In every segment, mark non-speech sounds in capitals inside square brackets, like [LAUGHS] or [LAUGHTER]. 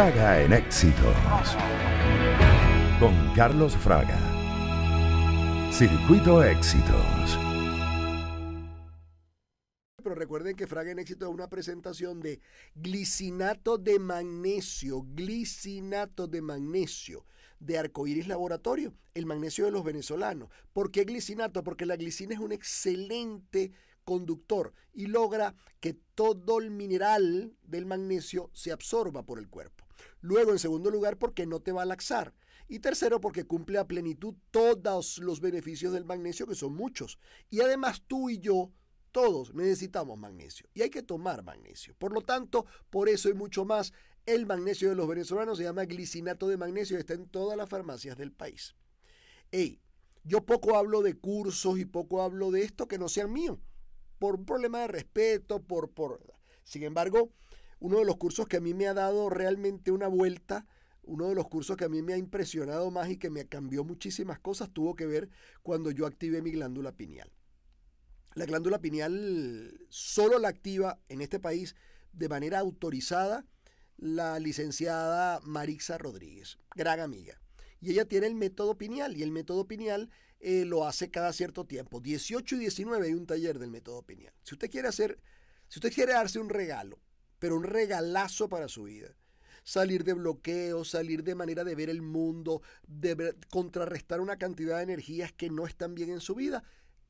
Fraga en éxitos. Con Carlos Fraga. Circuito Éxitos. Pero recuerden que Fraga en Éxitos es una presentación de glicinato de magnesio, glicinato de magnesio de Arcoiris Laboratorio, el magnesio de los venezolanos. ¿Por qué glicinato? Porque la glicina es un excelente conductor y logra que todo el mineral del magnesio se absorba por el cuerpo. Luego, en segundo lugar, porque no te va a laxar. Y tercero, porque cumple a plenitud todos los beneficios del magnesio, que son muchos. Y además tú y yo todos necesitamos magnesio y hay que tomar magnesio. Por lo tanto, por eso y mucho más, el magnesio de los venezolanos se llama glicinato de magnesio y está en todas las farmacias del país. Ey, yo poco hablo de cursos y poco hablo de esto que no sean míos, por un problema de respeto, por... por... Sin embargo, uno de los cursos que a mí me ha dado realmente una vuelta, uno de los cursos que a mí me ha impresionado más y que me cambió muchísimas cosas, tuvo que ver cuando yo activé mi glándula pineal. La glándula pineal solo la activa en este país de manera autorizada la licenciada Marixa Rodríguez, gran amiga. Y ella tiene el método pineal y el método pineal eh, lo hace cada cierto tiempo. 18 y 19 hay un taller del método pineal. Si usted quiere hacer, si usted quiere darse un regalo pero un regalazo para su vida. Salir de bloqueos, salir de manera de ver el mundo, de contrarrestar una cantidad de energías que no están bien en su vida.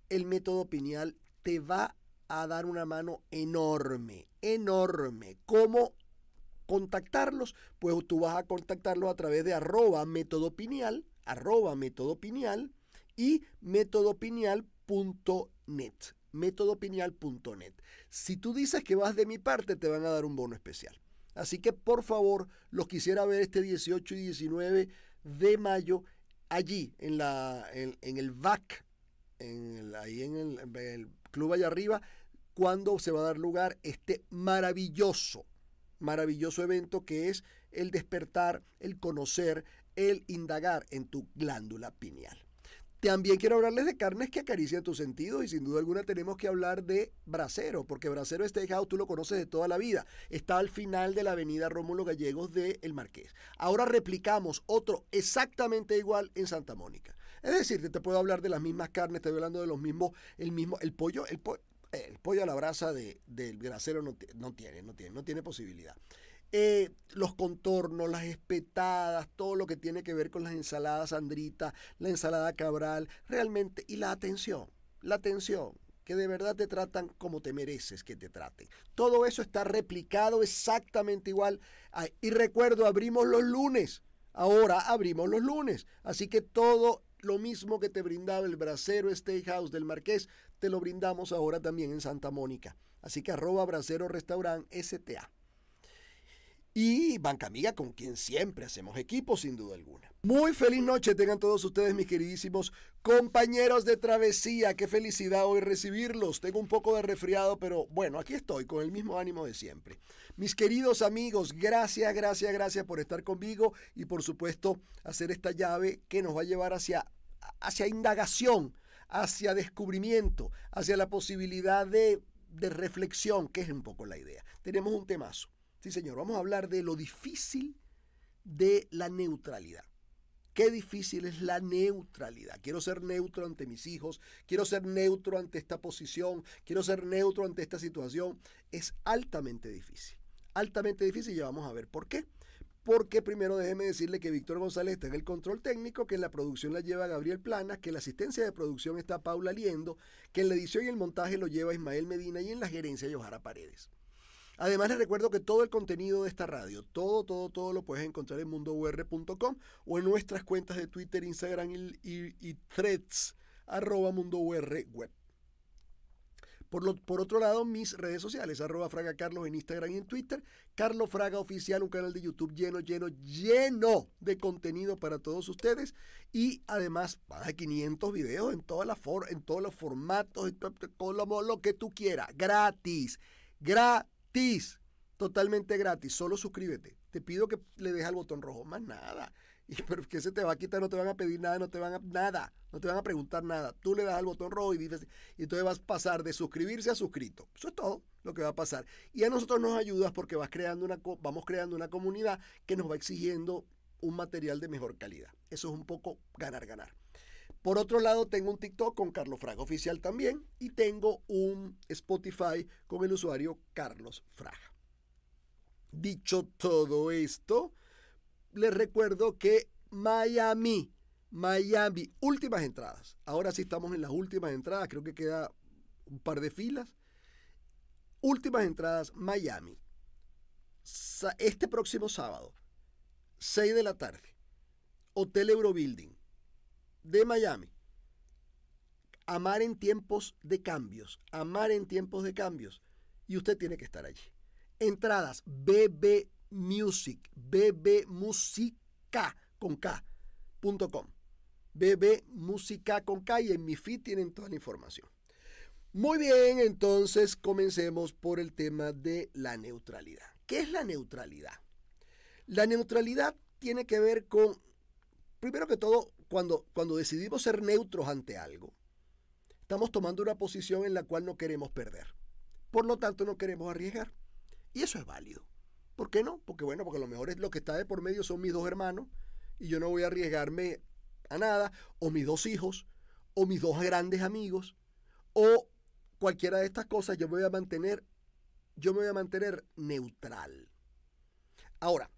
El método pineal te va a dar una mano enorme, enorme. ¿Cómo contactarlos? Pues tú vas a contactarlos a través de arroba método pineal, arroba método pineal y métodopinial.net métodopinial.net. Si tú dices que vas de mi parte, te van a dar un bono especial. Así que por favor, los quisiera ver este 18 y 19 de mayo allí en, la, en, el VAC, ahí en el club allá arriba, cuando se va a dar lugar este maravilloso, maravilloso evento que es el despertar, el conocer, el indagar en tu glándula pineal. También quiero hablarles de carnes que acarician tu sentido y sin duda alguna tenemos que hablar de Bracero, porque Bracero dejado tú lo conoces de toda la vida. Está al final de la avenida Rómulo Gallegos de El Marqués. Ahora replicamos otro exactamente igual en Santa Mónica. Es decir, te puedo hablar de las mismas carnes, estoy hablando de los mismos, el mismo, el pollo, el pollo a la brasa del brasero no, no, tiene, no tiene, no tiene posibilidad. Eh, los contornos, las espetadas, todo lo que tiene que ver con las ensaladas Sandrita, la ensalada Cabral, realmente, y la atención, la atención, que de verdad te tratan como te mereces que te traten. Todo eso está replicado exactamente igual. y recuerdo, abrimos los lunes, ahora abrimos los lunes, así que todo lo mismo que te brindaba el Bracero House del Marqués, te lo brindamos ahora también en Santa Mónica. Así que arroba Bracero Restaurant STA y Banca Amiga con quien siempre hacemos equipo sin duda alguna. Muy feliz noche tengan todos ustedes mis queridísimos compañeros de travesía, qué felicidad hoy recibirlos. Tengo un poco de resfriado, pero bueno, aquí estoy con el mismo ánimo de siempre. Mis queridos amigos, gracias, gracias, gracias por estar conmigo y por supuesto hacer esta llave que nos va a llevar hacia hacia indagación, hacia descubrimiento, hacia la posibilidad de, de reflexión, que es un poco la idea. Tenemos un temazo. Sí, señor, vamos a hablar de lo difícil de la neutralidad. Qué difícil es la neutralidad. Quiero ser neutro ante mis hijos, quiero ser neutro ante esta posición, quiero ser neutro ante esta situación. Es altamente difícil. Altamente difícil y vamos a ver por qué. Porque primero déjeme decirle que Víctor González está en el control técnico, que en la producción la lleva Gabriel Planas, que en la asistencia de producción está Paula Liendo, que en la edición y el montaje lo lleva Ismael Medina y en la gerencia Johara Paredes. Además, les recuerdo que todo el contenido de esta radio, todo, todo, todo lo puedes encontrar en mundour.com o en nuestras cuentas de Twitter, Instagram y, threads, arroba mundourweb. Por, por, otro lado, mis redes sociales, arroba Fraga Carlos en Instagram y en Twitter, Carlos Fraga Oficial, un canal de YouTube lleno, lleno, lleno de contenido para todos ustedes y además más de 500 videos en, en todos los formatos, todo lo que tú quieras, gratis, gratis Tis, Totalmente gratis. Solo suscríbete. Te pido que le dejes al botón rojo. Más nada. [LAUGHS] Y pero que se te va a quitar, no te van a pedir nada, no te van a nada, no te van a preguntar nada. Tú le das al botón rojo y dices, y entonces vas a pasar de suscribirse a suscrito. Eso es todo lo que va a pasar. Y a nosotros nos ayudas porque vas creando una vamos creando una comunidad que nos va exigiendo un material de mejor calidad. Eso es un poco ganar ganar. Por otro lado, tengo un TikTok con Carlos Fraga Oficial también y tengo un Spotify con el usuario Carlos Fraga. Dicho todo esto, les recuerdo que Miami, Miami, últimas entradas. Ahora sí estamos en las últimas entradas, creo que queda un par de filas. Últimas entradas, Miami. Este próximo sábado, 6 de la tarde, Hotel Eurobuilding de Miami. Amar en tiempos de cambios. Amar en tiempos de cambios. Y usted tiene que estar allí. Entradas, BB Music, bbmusica con con y en mi feed tienen toda la información. Muy bien, entonces comencemos por el tema de la neutralidad. ¿Qué es la neutralidad? La neutralidad tiene que ver con, primero que todo, cuando, decidimos ser neutros ante algo, estamos tomando una posición en la cual no queremos perder. Por lo tanto, no queremos arriesgar. Y eso es válido. ¿Por qué no? Porque bueno, porque a lo mejor es lo que está de por medio son mis dos hermanos y yo no voy a arriesgarme a nada, o mis dos hijos, o mis dos grandes amigos, o cualquiera de estas cosas, yo voy a mantener, yo me voy a mantener neutral. Ahora,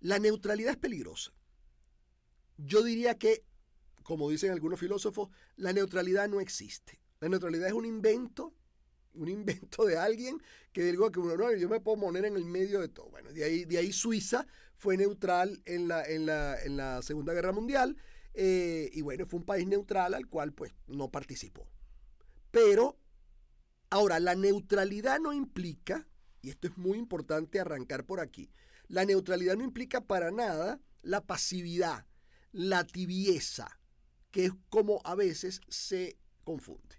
la neutralidad es peligrosa. Yo diría que, como dicen algunos filósofos, la neutralidad no existe. La neutralidad es un invento, un invento de alguien que digo que yo me puedo poner en el medio de todo. Bueno, de ahí, de ahí Suiza fue neutral en la, Segunda Guerra Mundial eh, y bueno, fue un país neutral al cual pues no participó. Pero, ahora, la neutralidad no implica, y esto es muy importante arrancar por aquí, la neutralidad no implica para nada la pasividad la tibieza, que es como a veces se confunde.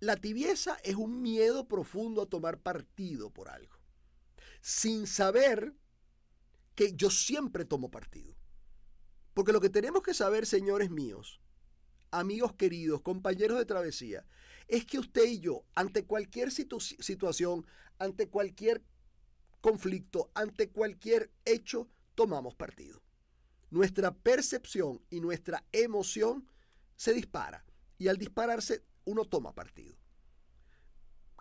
La tibieza es un miedo profundo a tomar partido por algo, sin saber que yo siempre tomo partido. Porque lo que tenemos que saber, señores míos, amigos queridos, compañeros de travesía, es que usted y yo, ante cualquier situación, ante cualquier conflicto, ante cualquier hecho, tomamos partido nuestra percepción y nuestra emoción se dispara. Y al dispararse, uno toma partido.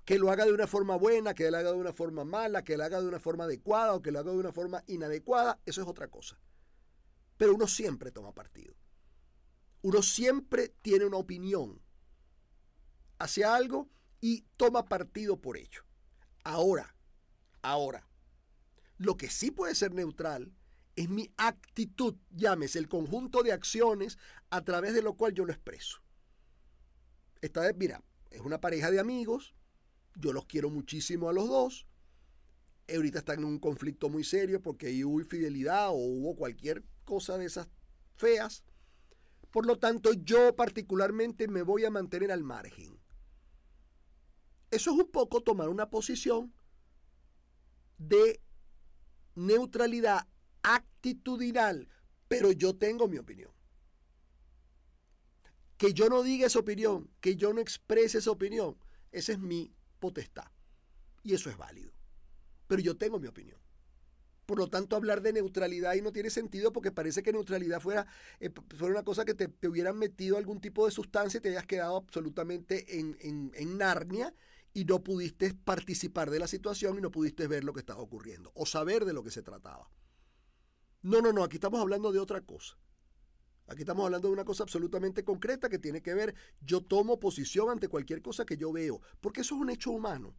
Que lo haga de una forma buena, que lo haga de una forma mala, que lo haga de una forma adecuada o que lo haga de una forma inadecuada, eso es otra cosa. Pero uno siempre toma partido. Uno siempre tiene una opinión hacia algo y toma partido por ello. Ahora, ahora, lo que sí puede ser neutral es mi actitud, llámese, el conjunto de acciones a través de lo cual yo lo expreso. Esta vez, mira, es una pareja de amigos, yo los quiero muchísimo a los dos, ahorita están en un conflicto muy serio porque ahí hubo infidelidad o hubo cualquier cosa de esas feas, por lo tanto yo particularmente me voy a mantener al margen. Eso es un poco tomar una posición de neutralidad actitudinal, pero yo tengo mi opinión. Que yo no diga esa opinión, que yo no exprese esa opinión, esa es mi potestad. Y eso es válido. Pero yo tengo mi opinión. Por lo tanto, hablar de neutralidad ahí no tiene sentido porque parece que neutralidad fuera, eh, una cosa que te, hubieran metido algún tipo de sustancia y te hayas quedado absolutamente en, en Narnia y no pudiste participar de la situación y no pudiste ver lo que estaba ocurriendo o saber de lo que se trataba. No, no, no, aquí estamos hablando de otra cosa. Aquí estamos hablando de una cosa absolutamente concreta que tiene que ver, yo tomo posición ante cualquier cosa que yo veo, porque eso es un hecho humano.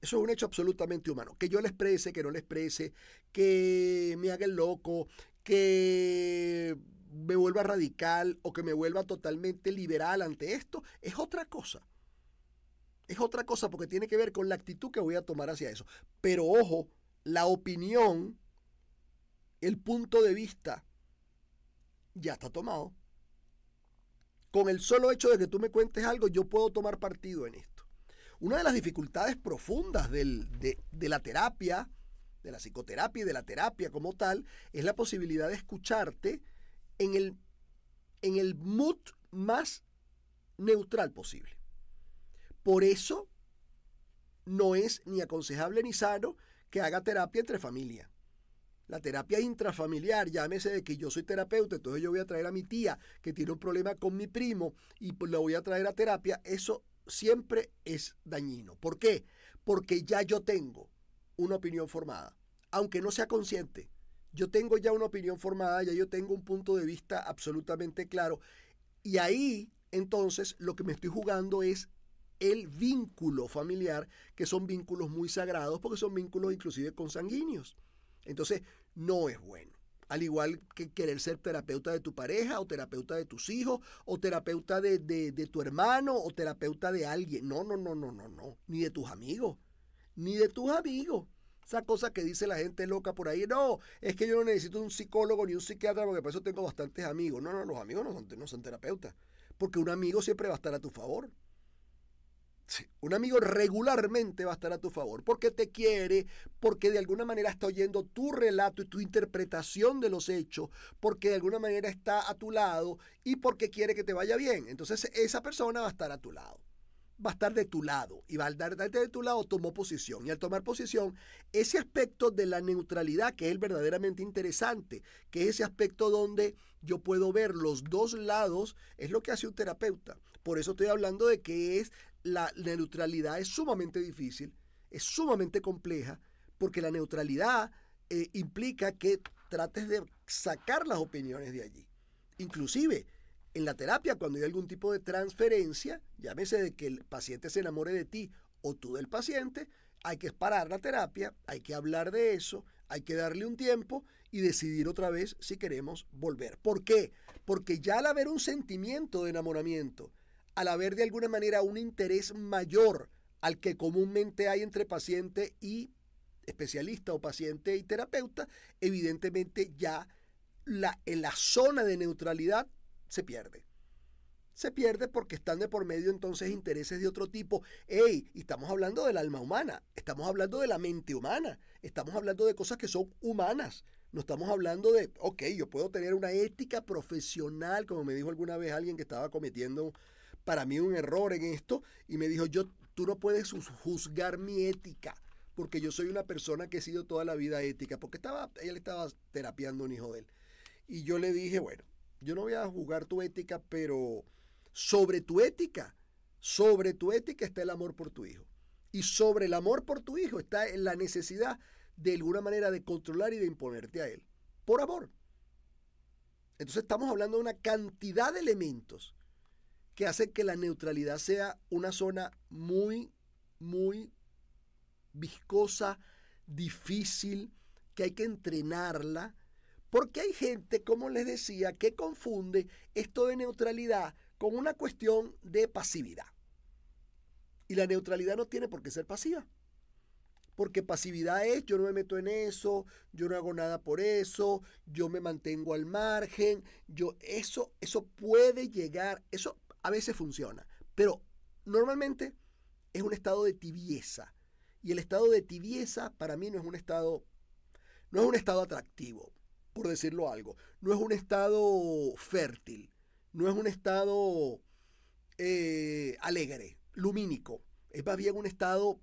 Eso es un hecho absolutamente humano. Que yo le exprese, que no le exprese, que me haga el loco, que me vuelva radical o que me vuelva totalmente liberal ante esto, es otra cosa. Es otra cosa porque tiene que ver con la actitud que voy a tomar hacia eso. Pero ojo, la opinión el punto de vista ya está tomado. Con el solo hecho de que tú me cuentes algo, yo puedo tomar partido en esto. Una de las dificultades profundas de, la terapia, de la psicoterapia y de la terapia como tal, es la posibilidad de escucharte en el, en el mood más neutral posible. Por eso no es ni aconsejable ni sano que haga terapia entre familia. La terapia intrafamiliar, llámese de que yo soy terapeuta, entonces yo voy a traer a mi tía que tiene un problema con mi primo y pues, la voy a traer a terapia, eso siempre es dañino. ¿Por qué? Porque ya yo tengo una opinión formada, aunque no sea consciente. Yo tengo ya una opinión formada, ya yo tengo un punto de vista absolutamente claro. Y ahí, entonces, lo que me estoy jugando es el vínculo familiar, que son vínculos muy sagrados, porque son vínculos inclusive consanguíneos. Entonces, no es bueno. Al igual que querer ser terapeuta de tu pareja o terapeuta de tus hijos o terapeuta de, tu hermano o terapeuta de alguien. No, no, no, no, no, no. Ni de tus amigos. Ni de tus amigos. Esa cosa que dice la gente loca por ahí, no, es que yo no necesito un psicólogo ni un psiquiatra porque por eso tengo bastantes amigos. No, no, los amigos no no son terapeutas. Porque un amigo siempre va a estar a tu favor. Un amigo regularmente va a estar a tu favor porque te quiere, porque de alguna manera está oyendo tu relato y tu interpretación de los hechos, porque de alguna manera está a tu lado y porque quiere que te vaya bien. Entonces esa persona va a estar a tu lado va a estar de tu lado y va a estar de tu lado tomó posición y al tomar posición ese aspecto de la neutralidad que es verdaderamente interesante que es ese aspecto donde yo puedo ver los dos lados es lo que hace un terapeuta por eso estoy hablando de que es la, neutralidad es sumamente difícil, es sumamente compleja, porque la neutralidad eh, implica que trates de sacar las opiniones de allí. Inclusive, en la terapia, cuando hay algún tipo de transferencia, llámese de que el paciente se enamore de ti o tú del paciente, hay que parar la terapia, hay que hablar de eso, hay que darle un tiempo y decidir otra vez si queremos volver. ¿Por qué? Porque ya al haber un sentimiento de enamoramiento, al haber de alguna manera un interés mayor al que comúnmente hay entre paciente y especialista o paciente y terapeuta, evidentemente ya la, en la zona de neutralidad se pierde. Se pierde porque están de por medio entonces intereses de otro tipo. ¡Ey! Estamos hablando del alma humana, estamos hablando de la mente humana, estamos hablando de cosas que son humanas. No estamos hablando de, ok, yo puedo tener una ética profesional, como me dijo alguna vez alguien que estaba cometiendo para mí un error en esto y me dijo, yo, tú no puedes juzgar mi ética porque yo soy una persona que he sido toda la vida ética, porque estaba, él estaba terapiando a un hijo de él. Y yo le dije, bueno, yo no voy a juzgar tu ética, pero sobre tu ética, sobre tu ética está el amor por tu hijo. Y sobre el amor por tu hijo está la necesidad de alguna manera de controlar y de imponerte a él. Por amor. Entonces estamos hablando de una cantidad de elementos que hace que la neutralidad sea una zona muy, muy viscosa, difícil, que hay que entrenarla, porque hay gente, como les decía, que confunde esto de neutralidad con una cuestión de pasividad. Y la neutralidad no tiene por qué ser pasiva. Porque pasividad es yo no me meto en eso, yo no hago nada por eso, yo me mantengo al margen, yo eso eso puede llegar, eso a veces funciona, pero normalmente es un estado de tibieza. Y el estado de tibieza para mí no es un estado, no es un estado atractivo, por decirlo algo. No es un estado fértil, no es un estado eh, alegre, lumínico. Es más bien un estado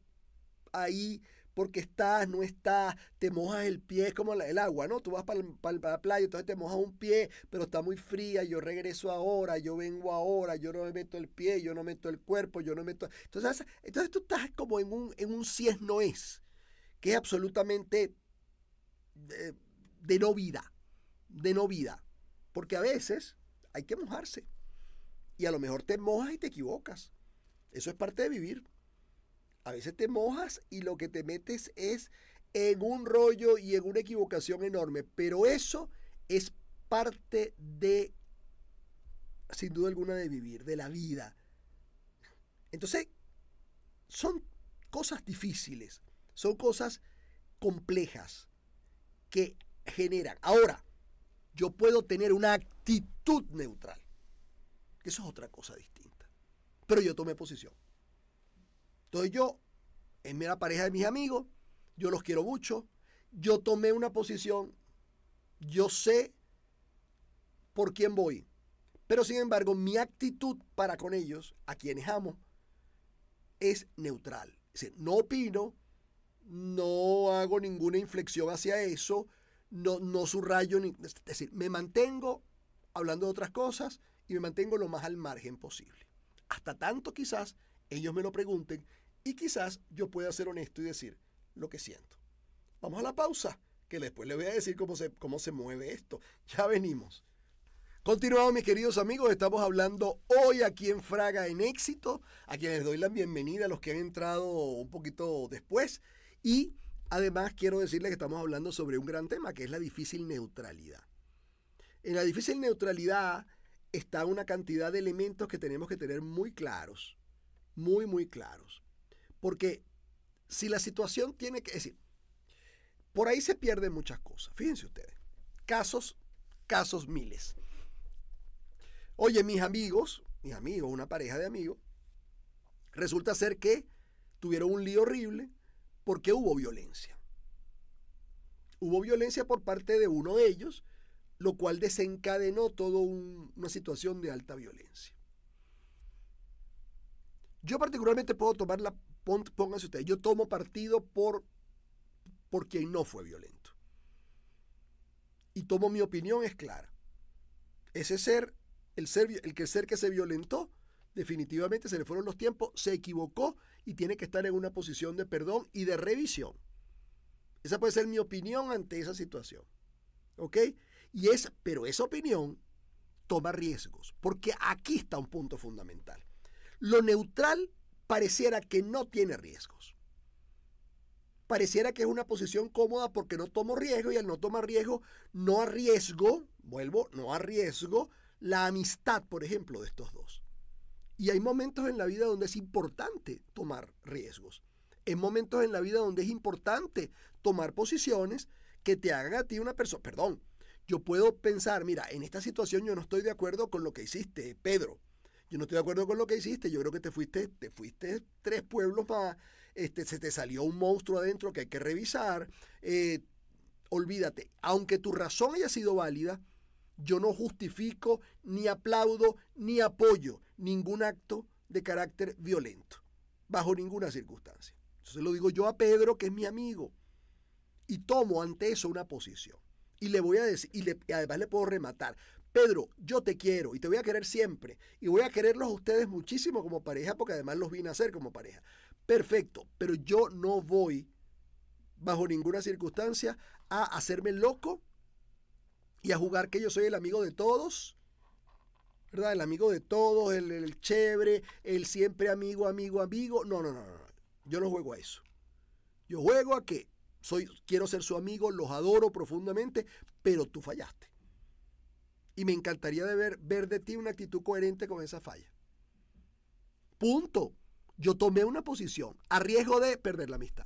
ahí porque estás, no estás, te mojas el pie, es como el agua, ¿no? Tú vas para, la playa, entonces te mojas un pie, pero está muy fría, yo regreso ahora, yo vengo ahora, yo no me meto el pie, yo no meto el cuerpo, yo no meto... Entonces, entonces tú estás como en un, en si es no es, que es absolutamente eh, de no vida, de no vida, porque a veces hay que mojarse y a lo mejor te mojas y te equivocas. Eso es parte de vivir a veces te mojas y lo que te metes es en un rollo y en una equivocación enorme. Pero eso es parte de, sin duda alguna, de vivir, de la vida. Entonces, son cosas difíciles, son cosas complejas que generan. Ahora, yo puedo tener una actitud neutral. Eso es otra cosa distinta. Pero yo tomé posición. Entonces yo, es la pareja de mis amigos, yo los quiero mucho, yo tomé una posición, yo sé por quién voy, pero sin embargo mi actitud para con ellos, a quienes amo, es neutral. Es decir, no opino, no hago ninguna inflexión hacia eso, no, no subrayo, ni, es decir, me mantengo hablando de otras cosas y me mantengo lo más al margen posible. Hasta tanto quizás ellos me lo pregunten y quizás yo pueda ser honesto y decir lo que siento. Vamos a la pausa, que después les voy a decir cómo se, cómo se mueve esto. [LAUGHS] Ya venimos. Continuamos mis queridos amigos, estamos hablando hoy aquí en Fraga en éxito, a quienes doy la bienvenida, a los que han entrado un poquito después y además quiero decirles que estamos hablando sobre un gran tema que es la difícil neutralidad. En la difícil neutralidad está una cantidad de elementos que tenemos que tener muy claros, muy, muy claros. Porque si la situación tiene que... Es decir, por ahí se pierden muchas cosas. Fíjense ustedes. Casos, casos miles. Oye, mis amigos, mis amigos, una pareja de amigos, resulta ser que tuvieron un lío horrible porque hubo violencia. Hubo violencia por parte de uno de ellos, lo cual desencadenó toda una situación de alta violencia. Yo particularmente puedo tomar la pónganse ustedes, yo tomo partido por, porque quien no fue violento. Y tomo mi opinión, es clara. Ese ser, el ser, el que, ser que se violentó, definitivamente se le fueron los tiempos, se equivocó y tiene que estar en una posición de perdón y de revisión. Esa puede ser mi opinión ante esa situación. ¿Ok? Y es, pero esa opinión toma riesgos, porque aquí está un punto fundamental. Lo neutral pareciera que no tiene riesgos. Pareciera que es una posición cómoda porque no tomo riesgo y al no tomar riesgo, no arriesgo, vuelvo, no arriesgo la amistad, por ejemplo, de estos dos. Y hay momentos en la vida donde es importante tomar riesgos. Hay momentos en la vida donde es importante tomar posiciones que te hagan a ti una persona. Perdón, yo puedo pensar, mira, en esta situación yo no estoy de acuerdo con lo que hiciste, Pedro yo no estoy de acuerdo con lo que hiciste, yo creo que te fuiste, te fuiste tres pueblos más, este, se te salió un monstruo adentro que hay que revisar, eh, olvídate, aunque tu razón haya sido válida, yo no justifico, ni aplaudo, ni apoyo ningún acto de carácter violento, bajo ninguna circunstancia. Entonces lo digo yo a Pedro, que es mi amigo, y tomo ante eso una posición. Y le voy a decir, y, y además le puedo rematar, Pedro, yo te quiero y te voy a querer siempre. Y voy a quererlos a ustedes muchísimo como pareja, porque además los vine a hacer como pareja. Perfecto, pero yo no voy, bajo ninguna circunstancia, a hacerme loco y a jugar que yo soy el amigo de todos. ¿Verdad? El amigo de todos, el, chévere, el siempre amigo, amigo, amigo. No, no, no, no. Yo no juego a eso. Yo juego a que soy, quiero ser su amigo, los adoro profundamente, pero tú fallaste. Y me encantaría de ver, ver de ti una actitud coherente con esa falla. Punto. Yo tomé una posición a riesgo de perder la amistad.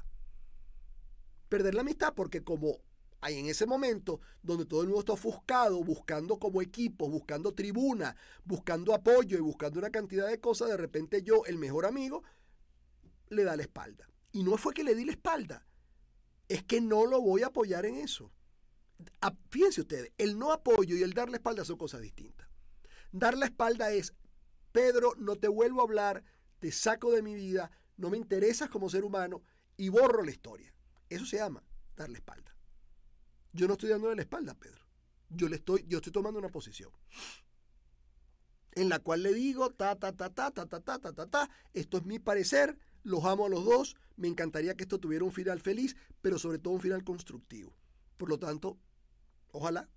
Perder la amistad porque como hay en ese momento donde todo el mundo está ofuscado, buscando como equipo, buscando tribuna, buscando apoyo y buscando una cantidad de cosas, de repente yo, el mejor amigo, le da la espalda. Y no fue que le di la espalda, es que no lo voy a apoyar en eso fíjense ustedes, el no apoyo y el dar la espalda son cosas distintas. Dar la espalda es, Pedro, no te vuelvo a hablar, te saco de mi vida, no me interesas como ser humano y borro la historia. Eso se llama dar la espalda. Yo no estoy dándole la espalda a Pedro. Yo le estoy, yo estoy tomando una posición en la cual le digo, ta, ta, ta, ta, ta, ta, ta, ta, ta, esto es mi parecer, los amo a los dos, me encantaría que esto tuviera un final feliz, pero sobre todo un final constructivo. Por lo tanto, ojalá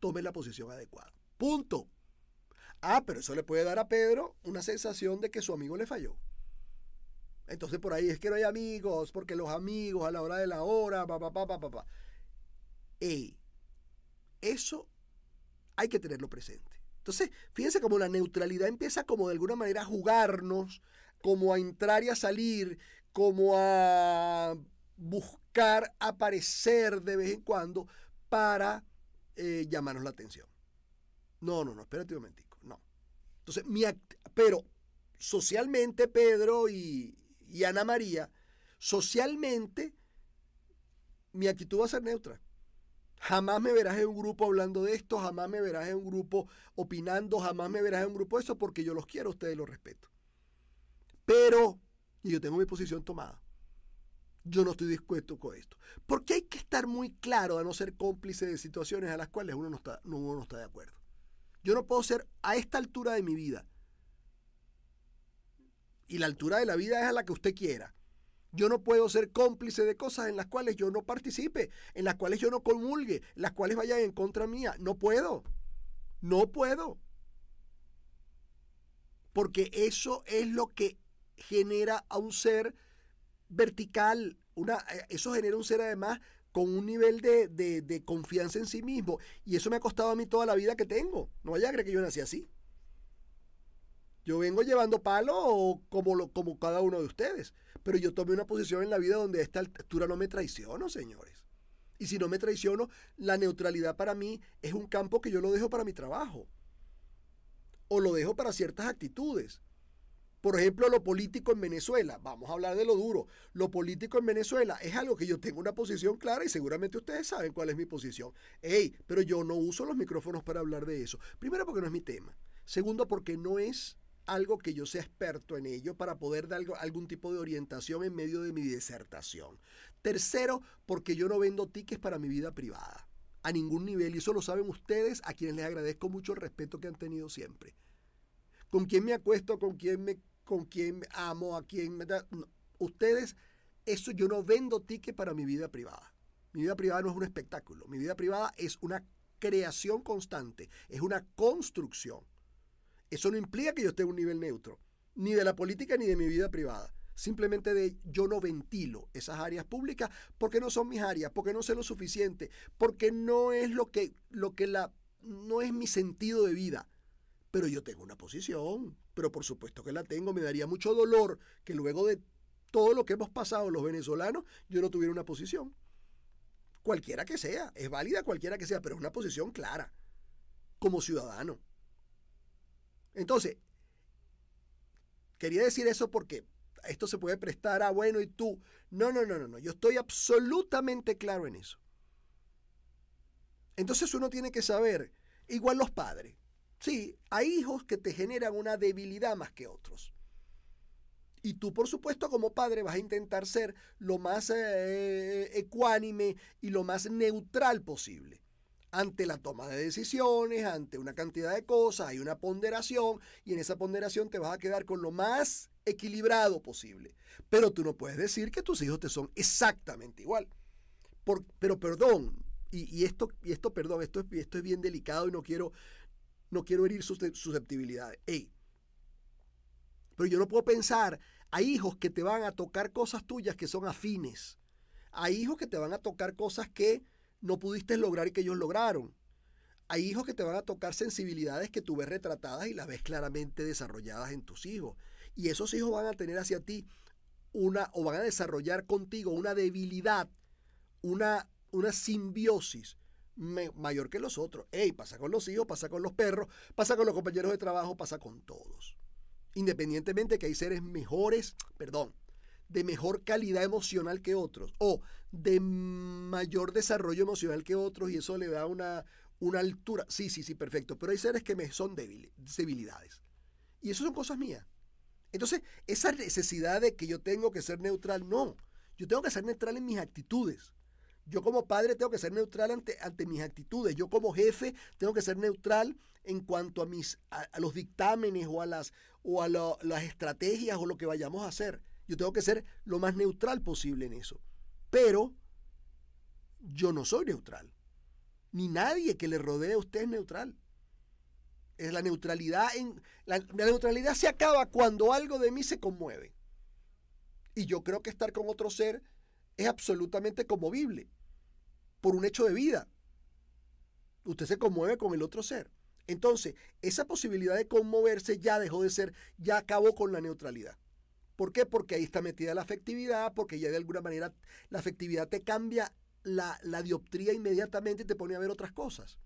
tome la posición adecuada. Punto. Ah, pero eso le puede dar a Pedro una sensación de que su amigo le falló. Entonces por ahí es que no hay amigos, porque los amigos a la hora de la hora, papá, papá, papá. Ey, eso hay que tenerlo presente. Entonces, fíjense cómo la neutralidad empieza como de alguna manera a jugarnos, como a entrar y a salir, como a buscar aparecer de vez en cuando para eh, llamarnos la atención. No, no, no, espérate un momentico, no. Entonces, mi pero socialmente Pedro y, Ana María, socialmente mi actitud va a ser neutra. Jamás me verás en un grupo hablando de esto, jamás me verás en un grupo opinando, jamás me verás en un grupo de eso, porque yo los quiero, ustedes los respeto. Pero, y yo tengo mi posición tomada yo no estoy dispuesto con esto. Porque hay que estar muy claro a no ser cómplice de situaciones a las cuales uno no está, uno no está de acuerdo. Yo no puedo ser a esta altura de mi vida. Y la altura de la vida es a la que usted quiera. Yo no puedo ser cómplice de cosas en las cuales yo no participe, en las cuales yo no comulgue, en las cuales vayan en contra mía. No puedo. No puedo. Porque eso es lo que genera a un ser vertical, una, eh, eso genera un ser además con un nivel de, confianza en sí mismo. Y eso me ha costado a mí toda la vida que tengo. No vaya a creer que yo nací así. Yo vengo llevando palo como, como cada uno de ustedes. Pero yo tomé una posición en la vida donde a esta altura no me traiciono, señores. Y si no me traiciono, la neutralidad para mí es un campo que yo lo dejo para mi trabajo. O lo dejo para ciertas actitudes. Por ejemplo, lo político en Venezuela, vamos a hablar de lo duro, lo político en Venezuela es algo que yo tengo una posición clara y seguramente ustedes saben cuál es mi posición. Ey, pero yo no uso los micrófonos para hablar de eso. Primero porque no es mi tema. Segundo porque no es algo que yo sea experto en ello para poder dar algún tipo de orientación en medio de mi disertación. Tercero, porque yo no vendo tickets para mi vida privada, a ningún nivel, y eso lo saben ustedes, a quienes les agradezco mucho el respeto que han tenido siempre. Con quién me acuesto, con quién me con quién amo, a quién me Ustedes, eso yo no vendo ticket para mi vida privada. Mi vida privada no es un espectáculo. Mi vida privada es una creación constante, es una construcción. Eso no implica que yo esté en un nivel neutro, ni de la política ni de mi vida privada. Simplemente de yo no ventilo esas áreas públicas porque no son mis áreas, porque no sé lo suficiente, porque no es lo que, lo que la, no es mi sentido de vida pero yo tengo una posición, pero por supuesto que la tengo, me daría mucho dolor que luego de todo lo que hemos pasado los venezolanos, yo no tuviera una posición. Cualquiera que sea, es válida cualquiera que sea, pero es una posición clara, como ciudadano. Entonces, quería decir eso porque esto se puede prestar a bueno y tú. No, no, no, no, no, yo estoy absolutamente claro en eso. Entonces uno tiene que saber, igual los padres, Sí, hay hijos que te generan una debilidad más que otros. Y tú, por supuesto, como padre vas a intentar ser lo más eh, eh, ecuánime y lo más neutral posible ante la toma de decisiones, ante una cantidad de cosas, hay una ponderación y en esa ponderación te vas a quedar con lo más equilibrado posible. Pero tú no puedes decir que tus hijos te son exactamente igual. Por, pero perdón, y, esto, y esto, perdón, esto, esto es bien delicado y no quiero, no quiero herir sus susceptibilidades. Pero yo no puedo pensar a hijos que te van a tocar cosas tuyas que son afines. A hijos que te van a tocar cosas que no pudiste lograr y que ellos lograron. Hay hijos que te van a tocar sensibilidades que tú ves retratadas y las ves claramente desarrolladas en tus hijos. Y esos hijos van a tener hacia ti una, o van a desarrollar contigo una debilidad, una, una simbiosis mayor que los otros. Ey, pasa con los hijos, pasa con los perros, pasa con los compañeros de trabajo, pasa con todos. Independientemente que hay seres mejores, perdón, de mejor calidad emocional que otros o de mayor desarrollo emocional que otros y eso le da una, una altura. Sí, sí, sí, perfecto, pero hay seres que me son debilidades. Y eso son cosas mías. Entonces, esa necesidad de que yo tengo que ser neutral, no. Yo tengo que ser neutral en mis actitudes. Yo como padre tengo que ser neutral ante, mis actitudes. Yo como jefe tengo que ser neutral en cuanto a, mis, a, los dictámenes o a, las, o a las estrategias o lo que vayamos a hacer. Yo tengo que ser lo más neutral posible en eso. Pero yo no soy neutral. Ni nadie que le rodee a usted es neutral. Es la neutralidad en, la neutralidad se acaba cuando algo de mí se conmueve. Y yo creo que estar con otro ser es absolutamente conmovible por un hecho de vida. Usted se conmueve con el otro ser. Entonces, esa posibilidad de conmoverse ya dejó de ser, ya acabó con la neutralidad. ¿Por qué? Porque ahí está metida la afectividad, porque ya de alguna manera la afectividad te cambia la, la dioptría inmediatamente y te pone a ver otras cosas.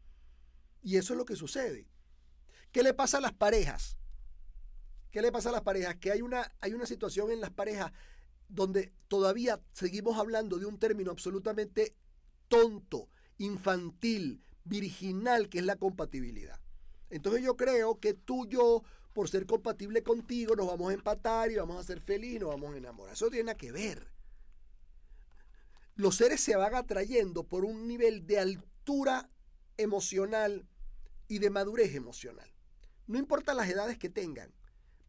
Y eso es lo que sucede. ¿Qué le pasa a las parejas? ¿Qué le pasa a las parejas? Que hay una, hay una situación en las parejas donde todavía seguimos hablando de un término absolutamente tonto, infantil, virginal que es la compatibilidad. Entonces yo creo que tú, y yo, por ser compatible contigo, nos vamos a empatar y vamos a ser felices, nos vamos a enamorar. Eso tiene que ver. Los seres se van atrayendo por un nivel de altura emocional y de madurez emocional. No importa las edades que tengan.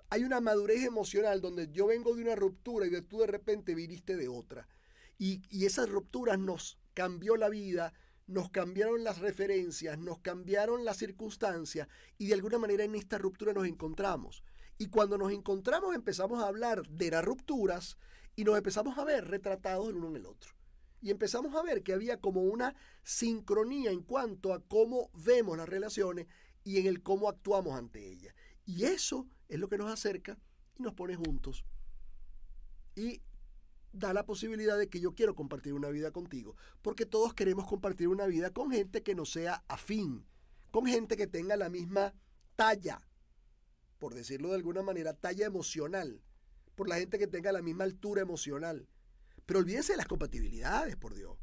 Hay una madurez emocional donde yo vengo de una ruptura y de tú de repente viniste de otra. Y, y esas rupturas nos cambió la vida, nos cambiaron las referencias, nos cambiaron las circunstancias y de alguna manera en esta ruptura nos encontramos. Y cuando nos encontramos empezamos a hablar de las rupturas y nos empezamos a ver retratados el uno en el otro. Y empezamos a ver que había como una sincronía en cuanto a cómo vemos las relaciones y en el cómo actuamos ante ellas. Y eso es lo que nos acerca y nos pone juntos. Y da la posibilidad de que yo quiero compartir una vida contigo, porque todos queremos compartir una vida con gente que no sea afín, con gente que tenga la misma talla, por decirlo de alguna manera, talla emocional, por la gente que tenga la misma altura emocional. Pero olvídense de las compatibilidades, por Dios.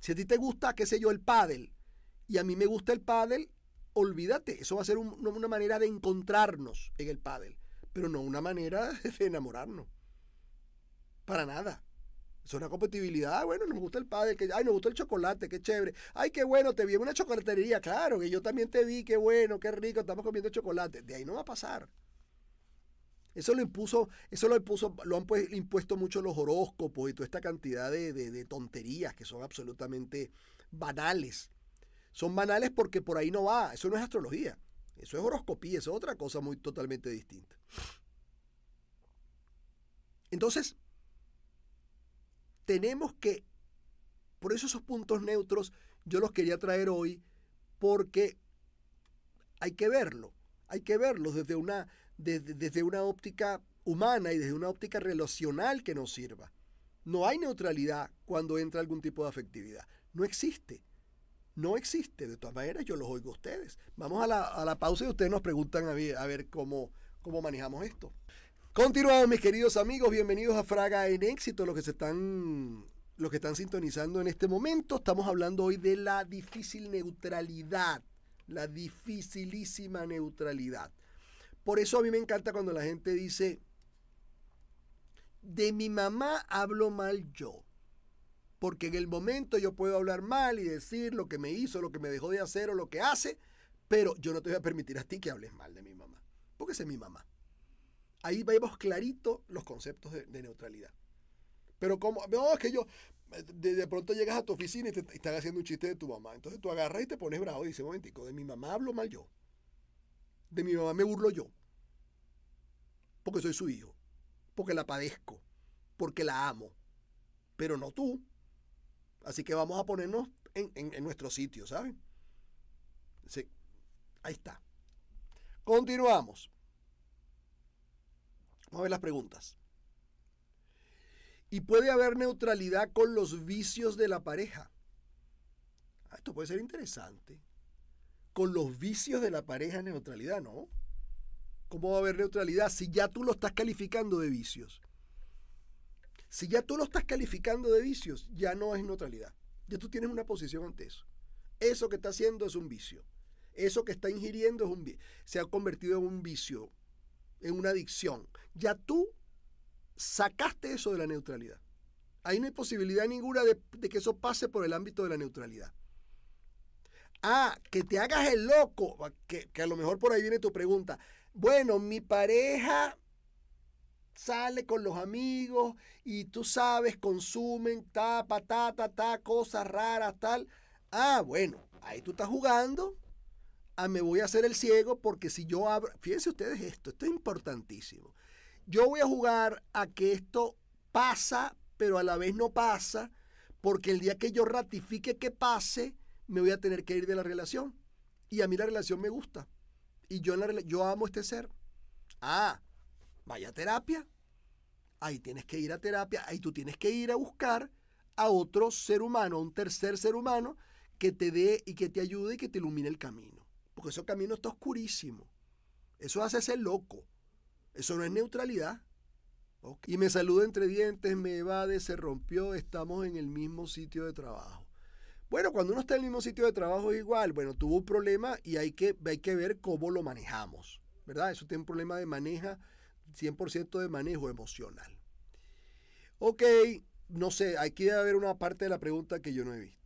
Si a ti te gusta, qué sé yo, el pádel, y a mí me gusta el pádel, olvídate, eso va a ser una manera de encontrarnos en el pádel, pero no una manera [LAUGHS] de enamorarnos. Para nada. Es una compatibilidad. bueno, nos gusta el padre, que, ay, nos gusta el chocolate, qué chévere. Ay, qué bueno, te vi en una chocolatería, claro, que yo también te vi, qué bueno, qué rico, estamos comiendo chocolate. De ahí no va a pasar. Eso lo impuso, eso lo lo han pues, impuesto mucho los horóscopos y toda esta cantidad de, de tonterías que son absolutamente banales. Son banales porque por ahí no va. Eso no es astrología. Eso es horoscopía, eso es otra cosa muy totalmente distinta. Entonces, tenemos que, por eso esos puntos neutros yo los quería traer hoy, porque hay que verlo, hay que verlo desde una, desde, una óptica humana y desde una óptica relacional que nos sirva. No hay neutralidad cuando entra algún tipo de afectividad. No existe. No existe. De todas maneras, yo los oigo a ustedes. Vamos a la, pausa y ustedes nos preguntan a, a ver cómo, cómo manejamos esto. Continuamos, mis queridos amigos, bienvenidos a Fraga en Éxito, los que se están los que están sintonizando en este momento. Estamos hablando hoy de la difícil neutralidad, la dificilísima neutralidad. Por eso a mí me encanta cuando la gente dice de mi mamá hablo mal yo. Porque en el momento yo puedo hablar mal y decir lo que me hizo, lo que me dejó de hacer o lo que hace, pero yo no te voy a permitir a ti que hables mal de mi mamá, porque es mi mamá. Ahí vemos clarito los conceptos de, neutralidad. Pero como, no, es que yo, eh, de, pronto llegas a tu oficina y te están haciendo un chiste de tu mamá. Entonces tú agarras y te pones bravo y dices, momentico, de mi mamá hablo mal yo. De mi mamá me burlo yo. Porque soy su hijo. Porque la padezco. Porque la amo. Pero no tú. Así que vamos a ponernos en, en nuestro sitio, ¿saben? Sí. Ahí está. Continuamos. Vamos a ver las preguntas. Y puede haber neutralidad con los vicios de la pareja. Ah, esto puede ser interesante. Con los vicios de la pareja neutralidad, ¿no? ¿Cómo va a haber neutralidad si ya tú lo estás calificando de vicios? Si ya tú lo estás calificando de vicios, ya no es neutralidad. Ya tú tienes una posición ante eso. Eso que está haciendo es un vicio. Eso que está ingiriendo es un se ha convertido en un vicio en una adicción, ya tú sacaste eso de la neutralidad. Ahí no hay posibilidad ninguna de, que eso pase por el ámbito de la neutralidad. Ah, que te hagas el loco, ah, que, que, a lo mejor por ahí viene tu pregunta. Bueno, mi pareja sale con los amigos y tú sabes, consumen ta, patata, ta, cosas raras, tal. Ah, bueno, ahí tú estás jugando me voy a hacer el ciego porque si yo abro, fíjense ustedes esto, esto es importantísimo. Yo voy a jugar a que esto pasa, pero a la vez no pasa, porque el día que yo ratifique que pase, me voy a tener que ir de la relación. Y a mí la relación me gusta. Y yo, en la, yo amo este ser. Ah, vaya a terapia. Ahí tienes que ir a terapia. Ahí tú tienes que ir a buscar a otro ser humano, a un tercer ser humano que te dé y que te ayude y que te ilumine el camino porque ese camino está oscurísimo. Eso hace ser loco. Eso no es neutralidad. Y me saludo entre dientes, me evade, se rompió, estamos en el mismo sitio de trabajo. Bueno, cuando uno está en el mismo sitio de trabajo es igual. Bueno, tuvo un problema y hay que, hay que ver cómo lo manejamos, ¿verdad? Eso tiene un problema de maneja, 100% de manejo emocional. Ok, no sé, aquí debe haber una parte de la pregunta que yo no he visto.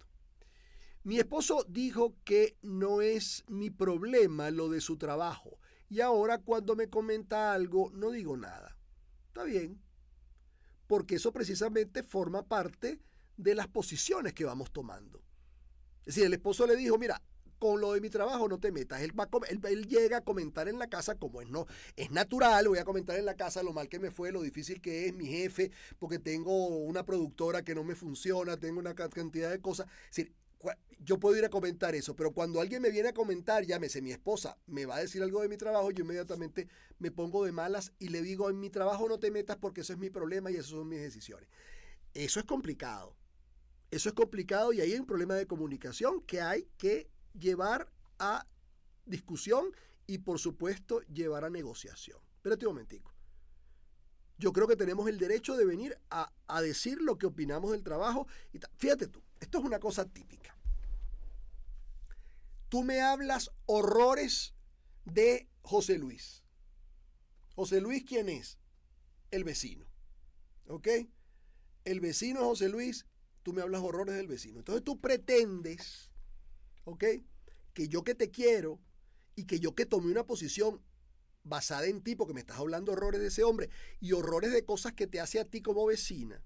Mi esposo dijo que no es mi problema lo de su trabajo y ahora cuando me comenta algo no digo nada. Está bien, porque eso precisamente forma parte de las posiciones que vamos tomando. Es decir, el esposo le dijo, mira, con lo de mi trabajo no te metas. Él, llega a comentar en la casa como es no es natural, voy a comentar en la casa lo mal que me fue, lo difícil que es mi jefe, porque tengo una productora que no me funciona, tengo una cantidad de cosas yo puedo ir a comentar eso, pero cuando alguien me viene a comentar, llámese mi esposa, me va a decir algo de mi trabajo, yo inmediatamente me pongo de malas y le digo, en mi trabajo no te metas porque eso es mi problema y esas son mis decisiones. Eso es complicado. Eso es complicado y ahí hay un problema de comunicación que hay que llevar a discusión y por supuesto llevar a negociación. Espérate un momentico. Yo creo que tenemos el derecho de venir a, a decir lo que opinamos del trabajo. Y fíjate tú, esto es una cosa típica. Tú me hablas horrores de José Luis. José Luis, ¿quién es? El vecino. ¿Ok? El vecino es José Luis, tú me hablas horrores del vecino. Entonces tú pretendes, ¿ok? Que yo que te quiero y que yo que tomé una posición basada en ti, porque me estás hablando horrores de ese hombre y horrores de cosas que te hace a ti como vecina.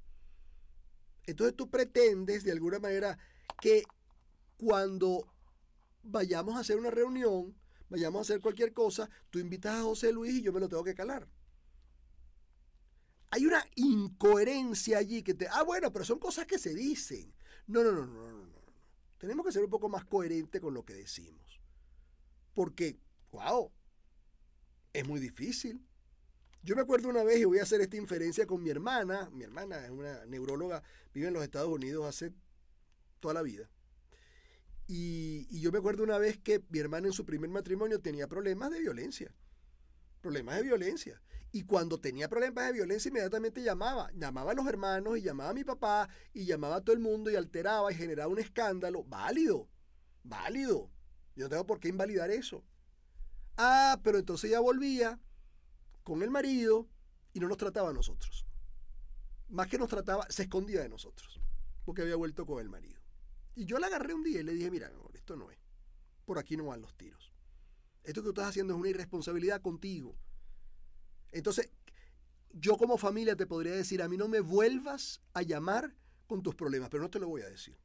Entonces tú pretendes de alguna manera que cuando vayamos a hacer una reunión, vayamos a hacer cualquier cosa, tú invitas a José Luis y yo me lo tengo que calar. Hay una incoherencia allí que te... Ah, bueno, pero son cosas que se dicen. No, no, no, no, no, Tenemos que ser un poco más coherente con lo que decimos. Porque, wow, es muy difícil. Yo me acuerdo una vez, y voy a hacer esta inferencia con mi hermana, mi hermana es una neuróloga, vive en los Estados Unidos hace toda la vida. Y, yo me acuerdo una vez que mi hermana en su primer matrimonio tenía problemas de violencia. Problemas de violencia. Y cuando tenía problemas de violencia, inmediatamente llamaba. Llamaba a los hermanos y llamaba a mi papá y llamaba a todo el mundo y alteraba y generaba un escándalo. Válido. Válido. Yo no tengo por qué invalidar eso. Ah, pero entonces ya volvía con el marido y no nos trataba a nosotros. Más que nos trataba, se escondía de nosotros porque había vuelto con el marido. Y yo la agarré un día y le dije, mira, esto no es. Por aquí no van los tiros. Esto que tú estás haciendo es una irresponsabilidad contigo. Entonces, yo como familia te podría decir, a mí no me vuelvas a llamar con tus problemas, pero no te lo voy a decir.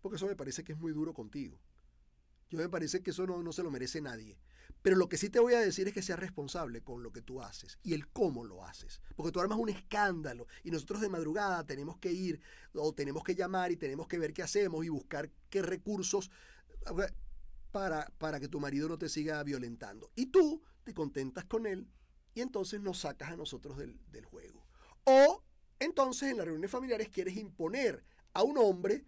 Porque eso me parece que es muy duro contigo. Yo me parece que eso no se lo merece nadie. Pero lo que sí te voy a decir es que seas responsable con lo que tú haces y el cómo lo haces. Porque tú armas un escándalo y nosotros de madrugada tenemos que ir o tenemos que llamar y tenemos que ver qué hacemos y buscar qué recursos para, para que tu marido no te siga violentando. Y tú te contentas con él y entonces nos sacas a nosotros del, juego. O entonces en las reuniones familiares quieres imponer a un hombre,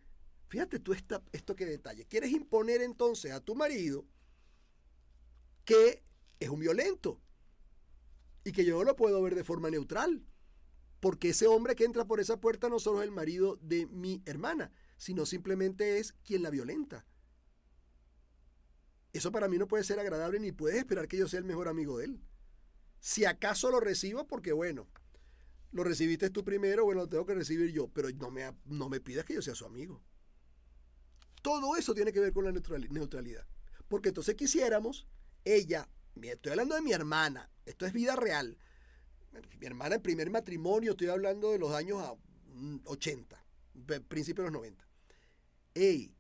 fíjate tú esto que detalle, quieres imponer entonces a tu marido, que es un violento y que yo no lo puedo ver de forma neutral. Porque ese hombre que entra por esa puerta no solo es el marido de mi hermana, sino simplemente es quien la violenta. Eso para mí no puede ser agradable ni puedes esperar que yo sea el mejor amigo de él. Si acaso lo recibo, porque bueno, lo recibiste tú primero, bueno, lo tengo que recibir yo, pero no me, no me pidas que yo sea su amigo. Todo eso tiene que ver con la neutralidad. Porque entonces quisiéramos ella, estoy hablando de mi hermana, esto es vida real. Mi hermana el primer matrimonio, estoy hablando de los años 80, ah, mm, principios de los 90. Ey,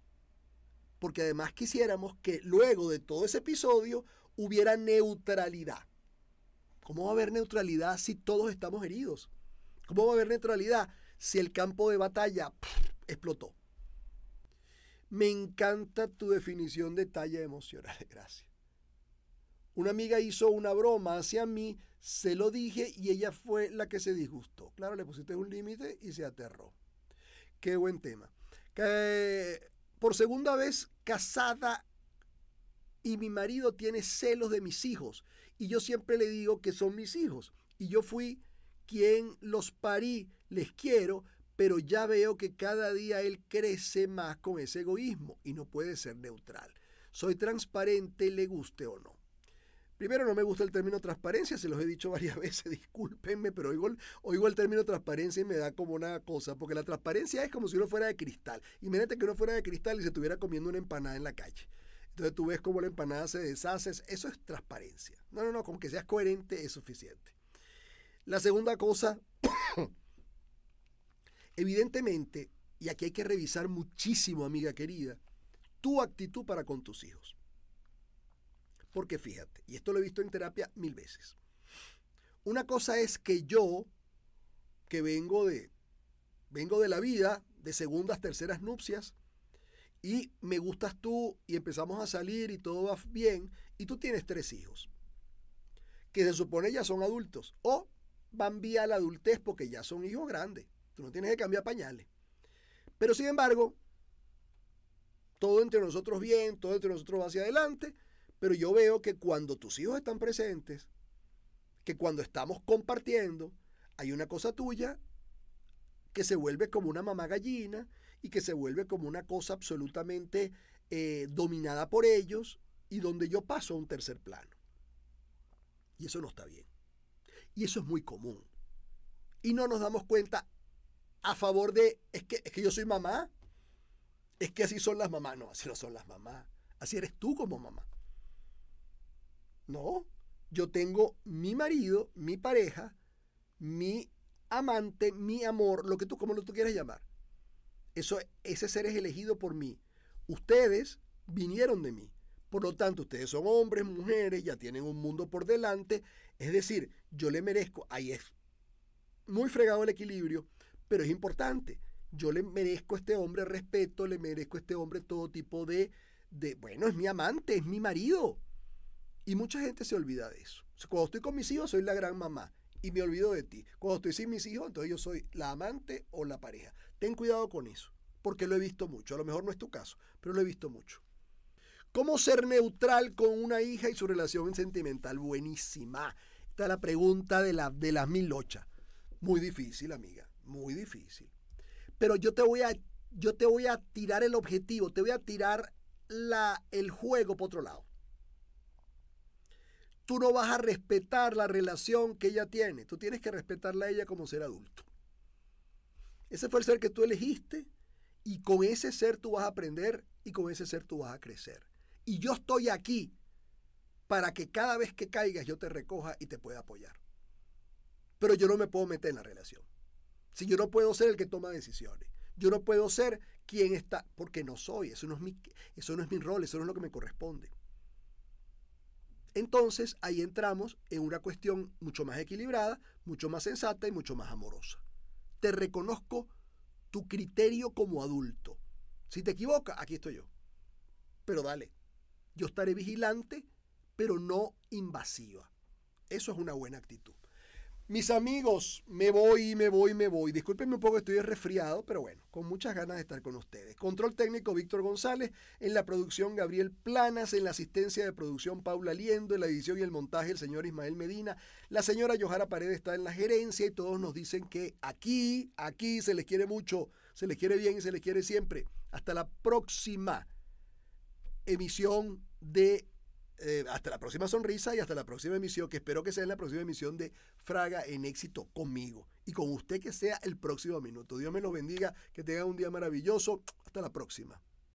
porque además quisiéramos que luego de todo ese episodio hubiera neutralidad. ¿Cómo va a haber neutralidad si todos estamos heridos? ¿Cómo va a haber neutralidad si el campo de batalla explotó? Me encanta tu definición de talla emocional, [LAUGHS] gracias. Una amiga hizo una broma hacia mí, se lo dije y ella fue la que se disgustó. Claro, le pusiste un límite y se aterró. Qué buen tema. Que, por segunda vez casada y mi marido tiene celos de mis hijos y yo siempre le digo que son mis hijos y yo fui quien los parí, les quiero, pero ya veo que cada día él crece más con ese egoísmo y no puede ser neutral. Soy transparente, le guste o no. Primero, no me gusta el término transparencia, se los he dicho varias [LAUGHS] veces, discúlpenme, pero oigo, oigo, el término transparencia y me da como una cosa, porque la transparencia es como si uno fuera de cristal. Imagínate que uno fuera de cristal y se estuviera comiendo una empanada en la calle. Entonces tú ves cómo la empanada se deshace, eso es transparencia. No, no, no, con que seas coherente es suficiente. La segunda cosa, [COUGHS] evidentemente, y aquí hay que revisar muchísimo, amiga querida, tu actitud para con tus hijos. Porque fíjate, y esto lo he visto en terapia mil veces. Una cosa es que yo, que vengo de, vengo de la vida, de segundas, terceras nupcias, y me gustas tú y empezamos a salir y todo va bien, y tú tienes tres hijos, que se supone ya son adultos, o van vía la adultez porque ya son hijos grandes, tú no tienes que cambiar pañales. Pero sin embargo, todo entre nosotros bien, todo entre nosotros va hacia adelante, pero yo veo que cuando tus hijos están presentes, que cuando estamos compartiendo, hay una cosa tuya que se vuelve como una mamá gallina y que se vuelve como una cosa absolutamente eh, dominada por ellos y donde yo paso a un tercer plano. Y eso no está bien. Y eso es muy común. Y no nos damos cuenta a favor de, es que, es que yo soy mamá, es que así son las mamás. No, así no son las mamás. Así eres tú como mamá. No, yo tengo mi marido, mi pareja, mi amante, mi amor, lo que tú, como lo tú quieras llamar. Eso, ese ser es elegido por mí. Ustedes vinieron de mí. Por lo tanto, ustedes son hombres, mujeres, ya tienen un mundo por delante. Es decir, yo le merezco. Ahí es muy fregado el equilibrio, pero es importante. Yo le merezco a este hombre respeto, le merezco a este hombre todo tipo de, de bueno, es mi amante, es mi marido. Y mucha gente se olvida de eso. Cuando estoy con mis hijos, soy la gran mamá y me olvido de ti. Cuando estoy sin mis hijos, entonces yo soy la amante o la pareja. Ten cuidado con eso, porque lo he visto mucho. A lo mejor no es tu caso, pero lo he visto mucho. ¿Cómo ser neutral con una hija y su relación sentimental? Buenísima. Esta es la pregunta de, de las mil ochas. Muy difícil, amiga, muy difícil. Pero yo te voy a, yo te voy a tirar el objetivo, te voy a tirar la, el juego por otro lado tú no vas a respetar la relación que ella tiene. Tú tienes que respetarla a ella como ser adulto. Ese fue el ser que tú elegiste y con ese ser tú vas a aprender y con ese ser tú vas a crecer. Y yo estoy aquí para que cada vez que caigas yo te recoja y te pueda apoyar. Pero yo no me puedo meter en la relación. Si yo no puedo ser el que toma decisiones, yo no puedo ser quien está, porque no soy, eso no es mi, eso no es mi rol, eso no es lo que me corresponde entonces ahí entramos en una cuestión mucho más equilibrada, mucho más sensata y mucho más amorosa. Te reconozco tu criterio como adulto. Si te equivocas, aquí estoy yo. Pero dale, yo estaré vigilante, pero no invasiva. Eso es una buena actitud. Mis amigos, me voy, me voy, me voy. Discúlpenme un poco, estoy resfriado, pero bueno, con muchas ganas de estar con ustedes. Control técnico Víctor González, en la producción Gabriel Planas, en la asistencia de producción Paula Liendo, en la edición y el montaje el señor Ismael Medina. La señora Johara Paredes está en la gerencia y todos nos dicen que aquí, aquí se les quiere mucho, se les quiere bien y se les quiere siempre. Hasta la próxima emisión de eh, hasta la próxima sonrisa y hasta la próxima emisión, que espero que sea la próxima emisión de Fraga en éxito conmigo y con usted que sea el próximo minuto. Dios me los bendiga, que tenga un día maravilloso. Hasta la próxima.